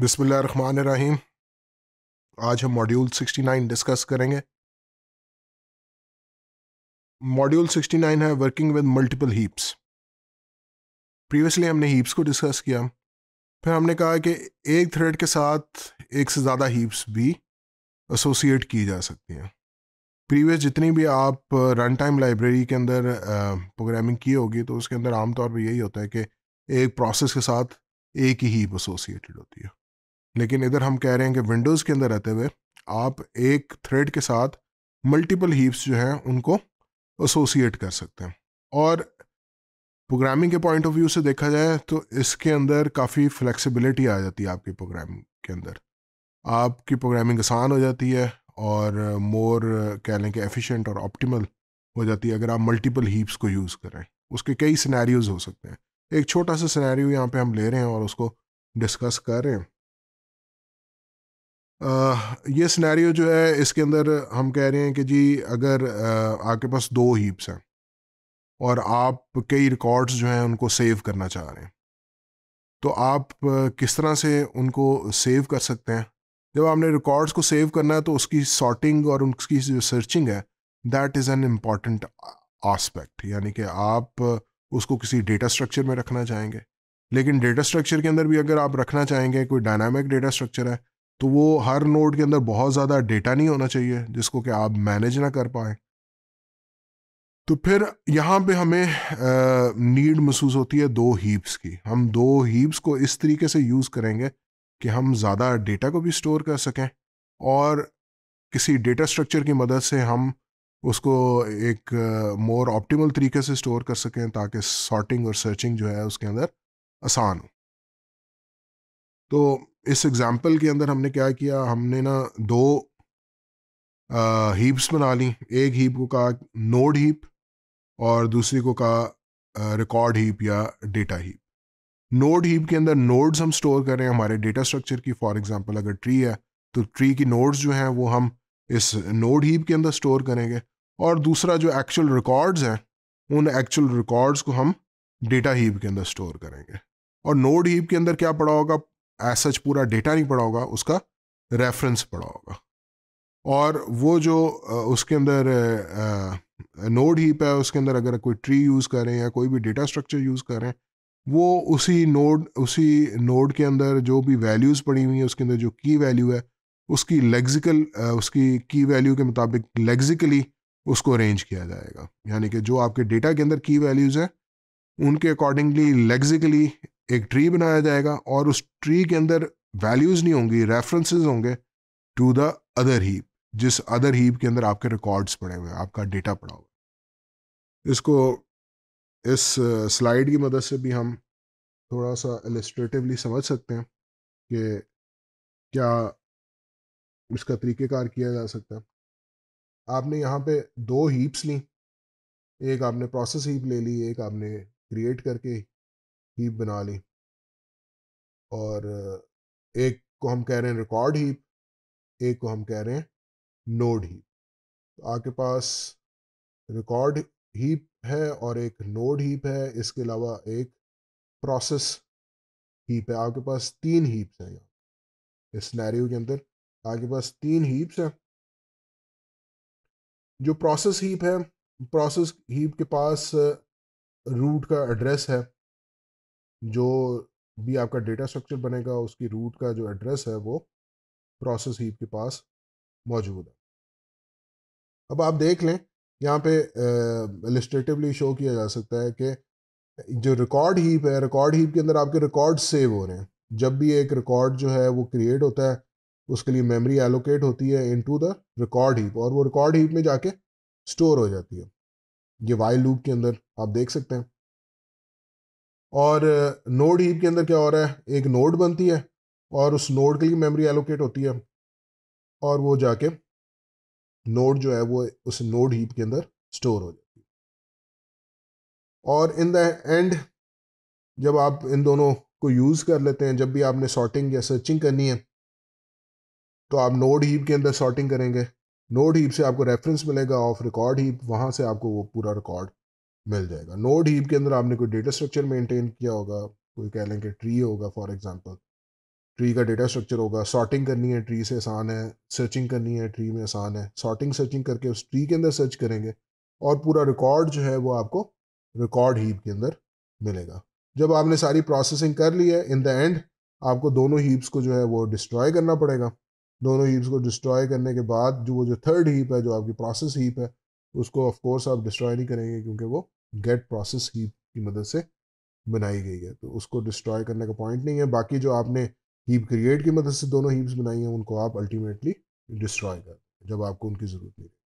बिस्मिल्लाह रहीम आज हम module 69 discuss करेंगे मॉड्यूल 69 है working with multiple heaps previously हमने हीप्स को डिस्कस किया फिर हमने कहा कि एक थ्रेड के साथ एक से ज़्यादा हीप्स भी एसोसिएट की जा सकती हैं प्रीवियस जितनी भी आप रन टाइम लाइब्रेरी के अंदर प्रोग्रामिंग की होगी तो उसके अंदर आमतौर पर यही होता है कि एक प्रोसेस के साथ एक ही हीप एसोसिएटेड होती है लेकिन इधर हम कह रहे हैं कि विंडोज़ के अंदर रहते हुए आप एक थ्रेड के साथ मल्टीपल हीप्स जो हैं उनको एसोसिएट कर सकते हैं और प्रोग्रामिंग के पॉइंट ऑफ व्यू से देखा जाए तो इसके अंदर काफ़ी फ्लेक्सिबिलिटी आ जाती है आपकी प्रोग्रामिंग के अंदर आपकी प्रोग्रामिंग आसान हो जाती है और मोर कह लें कि एफिशिएंट और ऑप्टिमल हो जाती है अगर आप मल्टीपल हीप्स को यूज़ करें उसके कई सिनेरियोज हो सकते हैं एक छोटा सा सिनेरियो यहाँ पे हम ले रहे हैं और उसको डिस्कस कर रहे हैं ये सिनेरियो जो है इसके अंदर हम कह रहे हैं कि जी अगर आपके पास दो हीप्स हैं और आप कई रिकॉर्ड्स जो हैं उनको सेव करना चाह रहे हैं तो आप किस तरह से उनको सेव कर सकते हैं जब आपने रिकॉर्ड्स को सेव करना है तो उसकी सॉर्टिंग और उसकी जो सर्चिंग है that is an important aspect यानी कि आप उसको किसी डेटा स्ट्रक्चर में रखना चाहेंगे लेकिन डेटा स्ट्रक्चर के अंदर भी अगर आप रखना चाहेंगे कोई डायनामिक डेटा स्ट्रक्चर है तो वो हर नोड के अंदर बहुत ज़्यादा डेटा नहीं होना चाहिए जिसको कि आप मैनेज ना कर पाए तो फिर यहाँ पे हमें नीड महसूस होती है दो हीप्स की हम दो हीप्स को इस तरीके से यूज़ करेंगे कि हम ज़्यादा डेटा को भी स्टोर कर सकें और किसी डेटा स्ट्रक्चर की मदद से हम उसको एक मोर ऑप्टिमल तरीके से स्टोर कर सकें ताकि सॉर्टिंग और सर्चिंग जो है उसके अंदर आसान हो तो इस एग्ज़ाम्पल के अंदर हमने क्या किया हमने ना दो हीप्स बना ली एक हीप को कहा नोड हीप और दूसरी को कहा रिकॉर्ड हीप या डेटा हीप नोड हीप के अंदर नोड्स हम स्टोर कर रहे हैं हमारे डेटा स्ट्रक्चर की फॉर एग्जांपल अगर ट्री है तो ट्री की नोड्स जो हैं वो हम इस नोड हीप के अंदर स्टोर करेंगे और दूसरा जो एक्चुअल रिकॉर्ड्स हैं उन एक्चुअल रिकॉर्ड्स को हम डेटा हीप के अंदर स्टोर करेंगे और नोड हीप के अंदर क्या पड़ा होगा एज सच पूरा डेटा नहीं पड़ा होगा उसका रेफरेंस पड़ा होगा और वो जो उसके अंदर नोड हीप है उसके अंदर अगर कोई ट्री यूज़ करें या कोई भी डेटा स्ट्रक्चर यूज़ करें वो उसी नोड उसी नोड के अंदर जो भी वैल्यूज़ पड़ी हुई हैं उसके अंदर जो की वैल्यू है उसकी लेग्जिकल उसकी की वैल्यू के मुताबिक लेग्जिकली उसको अरेंज किया जाएगा यानी कि जो आपके डेटा के अंदर की वैल्यूज़ हैं उनके अकॉर्डिंगली लेग्जिकली एक ट्री बनाया जाएगा और उस ट्री के अंदर वैल्यूज़ नहीं होंगी रेफरेंसेस होंगे टू द अदर हीप जिस अदर हीप के अंदर आपके रिकॉर्ड्स पड़े हुए हैं आपका डेटा पड़ा हुआ इसको इस स्लाइड uh, की मदद से भी हम थोड़ा सा एलिस्ट्रेटिवली समझ सकते हैं कि क्या इसका तरीक़ेकार किया जा सकता है आपने यहाँ पे दो हीप्स ली एक आपने प्रोसेस हीप ले ली एक आपने क्रिएट करके हीप बना ली और एक को हम कह रहे हैं रिकॉर्ड हीप एक को हम कह रहे हैं नोड हीप तो आपके पास रिकॉर्ड हीप है और एक नोड हीप है इसके अलावा एक प्रोसेस हीप है आपके पास तीन हीप्स हैं यहाँ इस सिनेरियो के अंदर आपके पास तीन हीप्स हैं जो प्रोसेस हीप है प्रोसेस हीप के पास रूट का एड्रेस है जो भी आपका डेटा स्ट्रक्चर बनेगा उसकी रूट का जो एड्रेस है वो प्रोसेस हीप के पास मौजूद है अब आप देख लें यहाँ पे एलिस्ट्रेटिवली शो किया जा सकता है कि जो रिकॉर्ड हीप है रिकॉर्ड हीप के अंदर आपके रिकॉर्ड सेव हो रहे हैं जब भी एक रिकॉर्ड जो है वो क्रिएट होता है उसके लिए मेमोरी एलोकेट होती है इनटू द रिकॉर्ड हीप और वो रिकॉर्ड हीप में जाके स्टोर हो जाती है ये वाई लूप के अंदर आप देख सकते हैं और नोड हीप के अंदर क्या हो रहा है एक नोड बनती है और उस नोड के लिए मेमोरी एलोकेट होती है और वो जाके नोड जो है वो उस नोड हीप के अंदर स्टोर हो जाती है और इन द एंड जब आप इन दोनों को यूज़ कर लेते हैं जब भी आपने सॉर्टिंग या सर्चिंग करनी है तो आप नोड हीप के अंदर सॉर्टिंग करेंगे नोड हीप से आपको रेफरेंस मिलेगा ऑफ रिकॉर्ड हीप वहाँ से आपको वो पूरा रिकॉर्ड मिल जाएगा नोड हीप के अंदर आपने कोई डेटा स्ट्रक्चर मेंटेन किया होगा कोई कह लें कि ट्री होगा फॉर एग्जांपल ट्री का डेटा स्ट्रक्चर होगा सॉर्टिंग करनी है ट्री से आसान है सर्चिंग करनी है ट्री में आसान है सॉर्टिंग सर्चिंग करके उस ट्री के अंदर सर्च करेंगे और पूरा रिकॉर्ड जो है वो आपको रिकॉर्ड हीप के अंदर मिलेगा जब आपने सारी प्रोसेसिंग कर ली है इन द एंड आपको दोनों हीप्स को जो है वो डिस्ट्रॉय करना पड़ेगा दोनों हीप्स को डिस्ट्रॉय करने के बाद जो वो जो थर्ड हीप है जो आपकी प्रोसेस हीप है उसको ऑफ कोर्स आप डिस्ट्रॉय नहीं करेंगे क्योंकि वो गेट प्रोसेस हीप की मदद से बनाई गई है तो उसको डिस्ट्रॉय करने का पॉइंट नहीं है बाकी जो आपने हीप क्रिएट की मदद से दोनों हीप्स बनाई हैं उनको आप अल्टीमेटली डिस्ट्रॉय कर जब आपको उनकी ज़रूरत नहीं